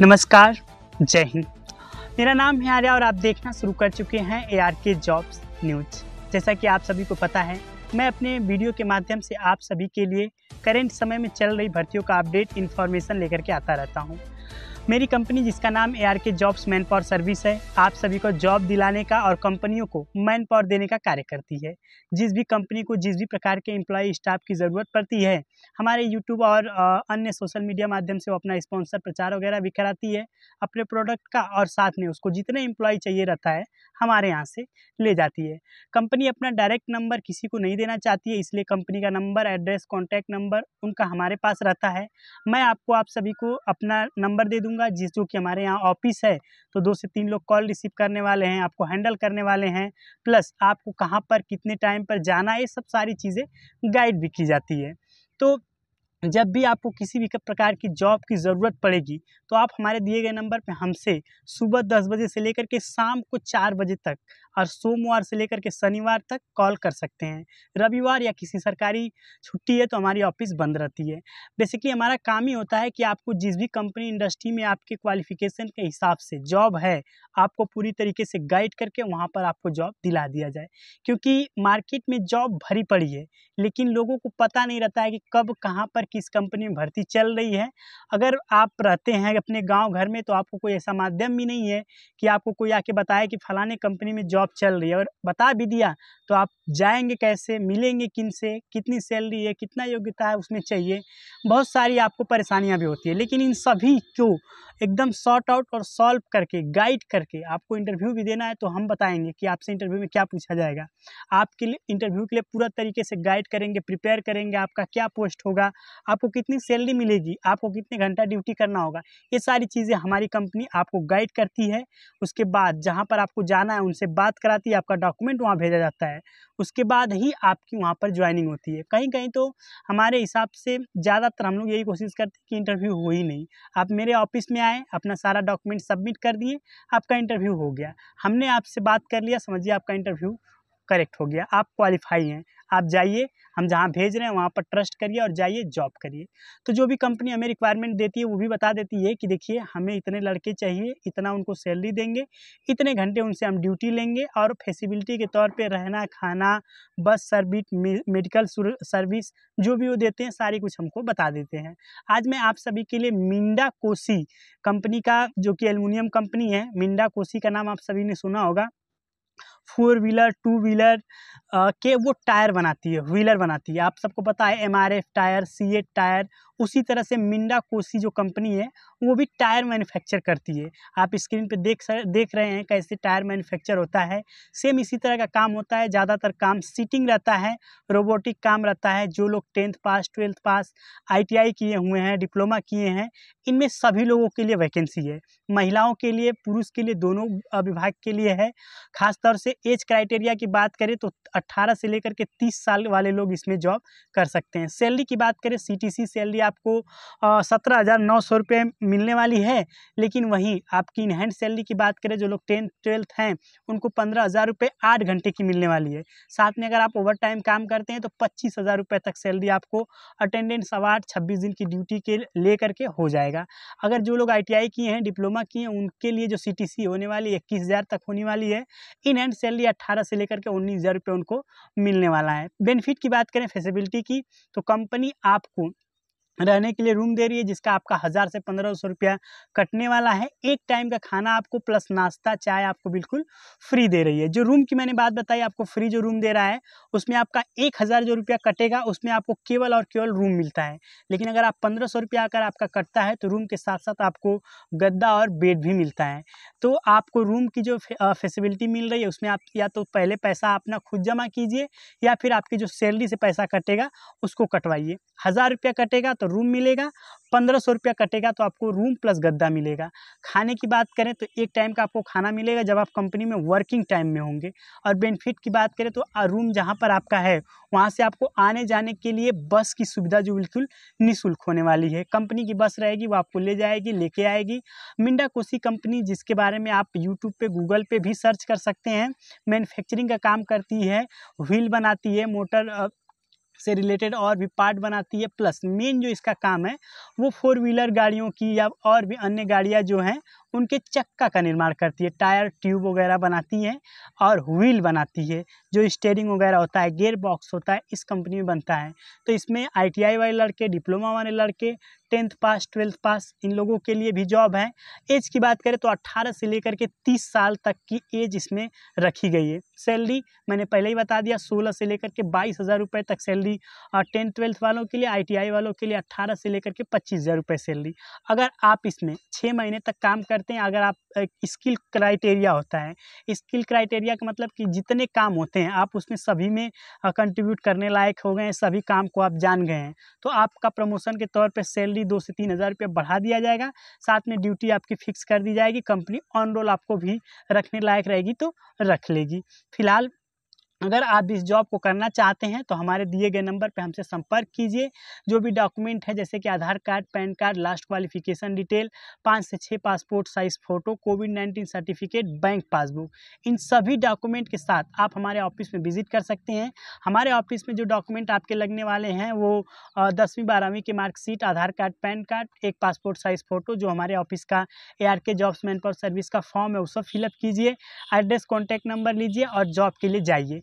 नमस्कार जय हिंद मेरा नाम है आर्या और आप देखना शुरू कर चुके हैं A R K jobs news जैसा कि आप सभी को पता है मैं अपने वीडियो के माध्यम से आप सभी के लिए करेंट समय में चल रही भर्तियों का अपडेट इन्फॉर्मेशन लेकर के आता रहता हूँ मेरी कंपनी जिसका नाम A R K jobs man power service है आप सभी को जॉब दिलाने का और कंपनियों को मैन पावर देने का कार्य करती है जिस भी कंपनी को जिस भी प्रकार के एम्प्लॉय स्टाफ की ज़रूरत पड़ती है हमारे यूट्यूब और अन्य सोशल मीडिया माध्यम से वो अपना स्पॉन्सर प्रचार वगैरह भी कराती है अपने प्रोडक्ट का और साथ में उसको जितने एम्प्लॉय चाहिए रहता है हमारे यहाँ से ले जाती है कंपनी अपना डायरेक्ट नंबर किसी को नहीं देना चाहती है इसलिए कंपनी का नंबर एड्रेस कॉन्टैक्ट नंबर उनका हमारे पास रहता है मैं आपको आप सभी को अपना नंबर दे दूँगा दूंगा जिस जो कि हमारे यहाँ ऑफिस है तो दो से तीन लोग कॉल रिसीव करने वाले हैं आपको हैंडल करने वाले हैं प्लस आपको कहाँ पर कितने टाइम पर जाना है ये सब सारी चीज़ें गाइड भी की जाती है तो जब भी आपको किसी भी प्रकार की जॉब की ज़रूरत पड़ेगी तो आप हमारे दिए गए नंबर पे हमसे सुबह दस बजे से लेकर के शाम को चार बजे तक और सोमवार से लेकर के शनिवार तक कॉल कर सकते हैं रविवार या किसी सरकारी छुट्टी है तो हमारी ऑफिस बंद रहती है बेसिकली हमारा काम ही होता है कि आपको जिस भी कंपनी इंडस्ट्री में आपके क्वालिफिकेशन के हिसाब से जॉब है आपको पूरी तरीके से गाइड करके वहाँ पर आपको जॉब दिला दिया जाए क्योंकि मार्केट में जॉब भरी पड़ी है लेकिन लोगों को पता नहीं रहता है कि कब कहाँ पर किस कंपनी में भर्ती चल रही है अगर आप रहते हैं अपने गांव घर में तो आपको कोई ऐसा माध्यम भी नहीं है कि आपको कोई आके बताए कि फलाने कंपनी में जॉब चल रही है और बता भी दिया तो आप जाएंगे कैसे मिलेंगे किन से कितनी सैलरी है कितना योग्यता है उसमें चाहिए बहुत सारी आपको परेशानियाँ भी होती है लेकिन इन सभी को एकदम शॉर्ट आउट और सॉल्व करके गाइड करके आपको इंटरव्यू भी देना है तो हम बताएंगे कि आपसे इंटरव्यू में क्या पूछा जाएगा आपके लिए इंटरव्यू के लिए पूरा तरीके से गाइड करेंगे प्रिपेयर करेंगे आपका क्या पोस्ट होगा आपको कितनी सैलरी मिलेगी आपको कितने घंटा ड्यूटी करना होगा ये सारी चीज़ें हमारी कंपनी आपको गाइड करती है उसके बाद जहाँ पर आपको जाना है उनसे बात कराती है आपका डॉक्यूमेंट वहाँ भेजा जाता है उसके बाद ही आपकी वहाँ पर ज्वाइनिंग होती है कहीं कहीं तो हमारे हिसाब से ज़्यादातर हम लोग यही कोशिश करते हैं कि इंटरव्यू हो ही नहीं आप मेरे ऑफिस में आए अपना सारा डॉक्यूमेंट सबमिट कर दिए आपका इंटरव्यू हो गया हमने आपसे बात कर लिया समझिए आपका इंटरव्यू करेक्ट हो गया आप क्वालिफाई हैं आप जाइए हम जहाँ भेज रहे हैं वहाँ पर ट्रस्ट करिए और जाइए जॉब करिए तो जो भी कंपनी हमें रिक्वायरमेंट देती है वो भी बता देती है कि देखिए हमें इतने लड़के चाहिए इतना उनको सैलरी देंगे इतने घंटे उनसे हम ड्यूटी लेंगे और फैसिबिलिटी के तौर पर रहना खाना बस सर्विस मेडिकल सर्विस जो भी वो देते हैं सारी कुछ हमको बता देते हैं आज मैं आप सभी के लिए मिंडा कोसी कंपनी का जो कि एलमिनियम कंपनी है मिंडा कोसी का नाम आप सभी ने सुना होगा फोर व्हीलर टू व्हीलर के वो टायर बनाती है व्हीलर बनाती है आप सबको पता है M R F tyre C tyre उसी तरह से मिंडा कोसी जो कंपनी है वो भी टायर मैन्युफैक्चर करती है आप स्क्रीन पे देख सर देख रहे हैं कैसे टायर मैन्युफैक्चर होता है सेम इसी तरह का काम होता है ज़्यादातर काम सीटिंग रहता है रोबोटिक काम रहता है जो लोग टेंथ पास ट्वेल्थ पास आई किए हुए हैं डिप्लोमा किए हैं इनमें सभी लोगों के लिए वैकेंसी है महिलाओं के लिए पुरुष के लिए दोनों विभाग के लिए है खासतौर से एज क्राइटेरिया की बात करें तो 18 से लेकर के 30 साल वाले लोग इसमें जॉब कर सकते हैं सैलरी की बात करें सीटीसी सैलरी आप आपको सत्रह हज़ार नौ सौ रुपये मिलने वाली है लेकिन वहीं आपकी इनहैंड सैलरी की बात करें जो लोग टेंथ ट्वेल्थ हैं उनको पंद्रह हज़ार रुपये आठ घंटे की मिलने वाली है साथ में अगर आप ओवर टाइम काम करते हैं तो पच्चीस हज़ार रुपये तक सैलरी आपको अटेंडेंस अवार्ड छब्बीस दिन की ड्यूटी के ले करके हो जाएगा अगर जो लोग आई किए हैं डिप्लोमा किए हैं उनके लिए जो सी होने वाली इक्कीस हज़ार तक होने वाली है इन हैंड सैलरी अट्ठारह से लेकर के उन्नीस हज़ार रुपये उनको मिलने वाला है बेनिफिट की बात करें फेसिलिटी की तो कंपनी आपको रहने के लिए रूम दे रही है जिसका आपका हज़ार से पंद्रह सौ रुपया कटने वाला है एक टाइम का खाना आपको प्लस नाश्ता चाय आपको बिल्कुल फ्री दे रही है जो रूम की मैंने बात बताई आपको फ्री जो रूम दे रहा है उसमें आपका एक हज़ार जो रुपया कटेगा उसमें आपको केवल और केवल रूम मिलता है लेकिन अगर आप पंद्रह सौ रुपया अगर आपका कटता है तो रूम के साथ साथ आपको गद्दा और बेड भी मिलता है तो आपको रूम की जो फैसिलिटी मिल रही है उसमें आप या तो पहले पैसा अपना खुद जमा कीजिए या फिर आपकी जो सैलरी से पैसा कटेगा उसको कटवाइए हज़ार रुपया कटेगा तो रूम मिलेगा पंद्रह सौ रुपया कटेगा तो आपको रूम प्लस गद्दा मिलेगा खाने की बात करें तो एक टाइम का आपको खाना मिलेगा जब आप कंपनी में वर्किंग टाइम में होंगे और बेनिफिट की बात करें तो रूम जहाँ पर आपका है वहाँ से आपको आने जाने के लिए बस की सुविधा जो बिल्कुल निःशुल्क होने वाली है कंपनी की बस रहेगी वो आपको ले जाएगी लेके आएगी मिंडा कोसी कंपनी जिसके बारे में आप यूट्यूब पर गूगल पर भी सर्च कर सकते हैं मैनुफैक्चरिंग का काम करती है व्हील बनाती है मोटर से रिलेटेड और भी पार्ट बनाती है प्लस मेन जो इसका काम है वो फोर व्हीलर गाड़ियों की या और भी अन्य गाड़ियाँ जो हैं उनके चक्का का निर्माण करती है टायर ट्यूब वगैरह बनाती है और व्हील बनाती है जो स्टेयरिंग वगैरह होता है गेयर बॉक्स होता है इस कंपनी में बनता है तो इसमें आईटीआई वाले लड़के डिप्लोमा वाले लड़के टेंथ पास ट्वेल्थ पास इन लोगों के लिए भी जॉब है एज की बात करें तो अट्ठारह से लेकर के तीस साल तक की एज इसमें रखी गई है सैलरी मैंने पहले ही बता दिया सोलह से लेकर के बाईस हज़ार रुपये तक सैलरी और टेंथ ट्वेल्थ वालों के लिए आईटीआई वालों के लिए अट्ठारह से लेकर के पच्चीस हज़ार रुपये सैलरी अगर आप इसमें छः महीने तक काम कर करते हैं अगर आप स्किल क्राइटेरिया होता है स्किल क्राइटेरिया का मतलब कि जितने काम होते हैं आप उसमें सभी में कंट्रीब्यूट करने लायक हो गए हैं सभी काम को आप जान गए हैं तो आपका प्रमोशन के तौर पर सैलरी दो से तीन हज़ार रुपये बढ़ा दिया जाएगा साथ में ड्यूटी आपकी फिक्स कर दी जाएगी कंपनी ऑन रोल आपको भी रखने लायक रहेगी तो रख लेगी फिलहाल अगर आप इस जॉब को करना चाहते हैं तो हमारे दिए गए नंबर पर हमसे संपर्क कीजिए जो भी डॉक्यूमेंट है जैसे कि Aadhaar card PAN card last qualification detail पाँच से छः passport size photo covid nineteen certificate bank passbook इन सभी डॉक्यूमेंट के साथ आप हमारे ऑफिस में विजिट कर सकते हैं हमारे ऑफिस में जो डॉक्यूमेंट आपके लगने वाले हैं वो दसवीं बारहवीं के marksheet Aadhaar card PAN card एक पासपोर्ट साइज़ फ़ोटो जो हमारे ऑफिस का A R K jobs man service का फॉर्म है उसको फिलअप कीजिए एड्रेस कॉन्टैक्ट नंबर लीजिए और जॉब के लिए जाइए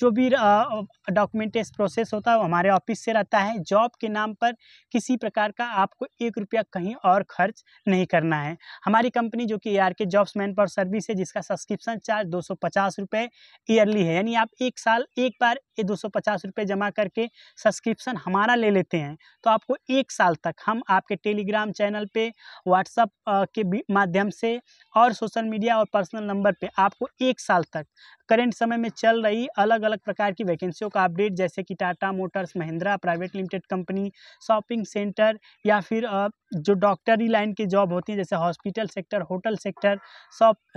जो भी डॉक्यूमेंटेस प्रोसेस होता है वो हमारे ऑफिस से रहता है जॉब के नाम पर किसी प्रकार का आपको एक रुपया कहीं और खर्च नहीं करना है हमारी कंपनी जो कि A R K jobs man power service है जिसका सब्सक्रिप्शन चार्ज दो सौ पचास रुपये ईयरली है यानी आप एक साल एक बार ये दो सौ पचास रुपये जमा करके सब्सक्रिप्शन हमारा ले लेते हैं तो आपको एक साल तक हम आपके टेलीग्राम चैनल पर व्हाट्सअप के माध्यम से और सोशल मीडिया और पर्सनल नंबर पर आपको एक साल तक करेंट समय में चल रही अलग अलग अलग प्रकार की वैकेंसियों का अपडेट जैसे कि Tata Motors Mahindra private limited company shopping centre या फिर जो डॉक्टरी लाइन के जॉब होती है जैसे hospital sector hotel sector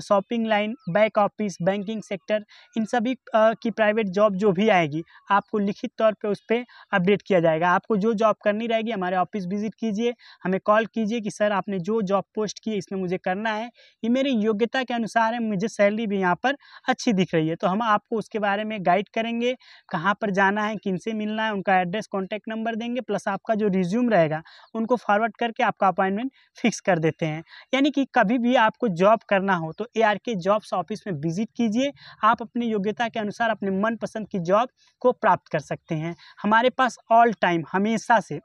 shopping line back office banking sector इन सभी की प्राइवेट जॉब जो भी आएगी आपको लिखित तौर पर उस पर अपडेट किया जाएगा आपको जो जॉब करनी रहेगी हमारे ऑफिस विजिट कीजिए हमें कॉल कीजिए कि सर आपने जो जॉब पोस्ट की इसमें मुझे करना है ये मेरी योग्यता के अनुसार है मुझे सैलरी भी यहाँ पर अच्छी दिख रही है तो हम आपको उसके बारे में गाइड इनवाइट करेंगे कहाँ पर जाना है किन मिलना है उनका एड्रेस कॉन्टैक्ट नंबर देंगे प्लस आपका जो रिज्यूम रहेगा उनको फॉरवर्ड करके आपका अपॉइंटमेंट फिक्स कर देते हैं यानी कि कभी भी आपको जॉब करना हो तो ए जॉब्स ऑफिस में विजिट कीजिए आप अपनी योग्यता के अनुसार अपने मनपसंद की जॉब को प्राप्त कर सकते हैं हमारे पास ऑल टाइम हमेशा से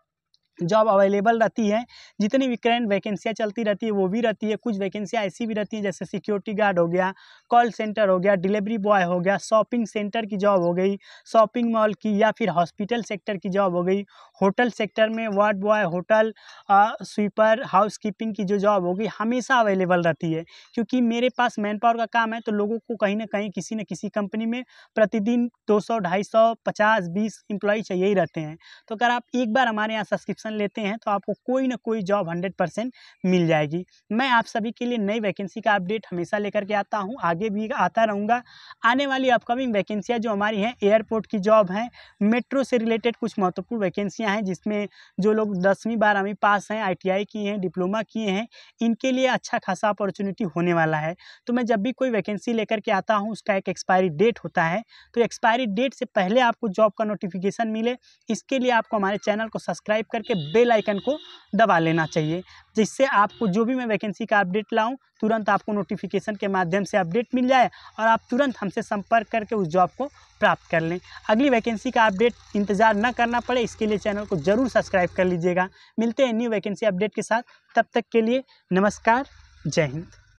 जॉब अवेलेबल रहती है जितनी भी करेंट वैकेंसियाँ चलती रहती है वो भी रहती है कुछ वैकेंसियाँ ऐसी भी रहती हैं जैसे सिक्योरिटी गार्ड हो गया कॉल सेंटर हो गया डिलीवरी बॉय हो गया शॉपिंग सेंटर की जॉब हो गई शॉपिंग मॉल की या फिर हॉस्पिटल सेक्टर की जॉब हो गई होटल सेक्टर में ward boy hotel sweeper house की जो जॉब हो गई हमेशा अवेलेबल रहती है क्योंकि मेरे पास मैन पावर का काम है तो लोगों को कहीं ना कहीं किसी न किसी कंपनी में प्रतिदिन दो सौ ढाई सौ पचास बीस एम्प्लॉय चाहिए ही रहते हैं तो अगर आप एक बार हमारे यहाँ सब्सक्रिप्शन एडमिशन लेते हैं तो आपको कोई ना कोई जॉब हंड्रेड परसेंट मिल जाएगी मैं आप सभी के लिए नई वैकेंसी का अपडेट हमेशा लेकर के आता हूँ आगे भी आता रहूँगा आने वाली अपकमिंग वैकेंसियाँ जो हमारी हैं एयरपोर्ट की जॉब हैं मेट्रो से रिलेटेड कुछ महत्वपूर्ण वैकेंसियाँ हैं जिसमें जो लोग दसवीं बारहवीं पास हैं आई किए हैं डिप्लोमा किए हैं इनके लिए अच्छा खासा अपॉर्चुनिटी होने वाला है तो मैं जब भी कोई वैकेंसी लेकर के आता हूँ उसका एक एक्सपायरी डेट होता है तो एक्सपायरी डेट से पहले आपको जॉब का नोटिफिकेशन मिले इसके लिए आपको हमारे चैनल को सब्सक्राइब करके बेल आइकन को दबा लेना चाहिए जिससे आपको जो भी मैं वैकेंसी का अपडेट लाऊं तुरंत आपको नोटिफिकेशन के माध्यम से अपडेट मिल जाए और आप तुरंत हमसे संपर्क करके उस जॉब को प्राप्त कर लें अगली वैकेंसी का अपडेट इंतज़ार न करना पड़े इसके लिए चैनल को ज़रूर सब्सक्राइब कर लीजिएगा मिलते हैं न्यू वैकेंसी अपडेट के साथ तब तक के लिए नमस्कार जय हिंद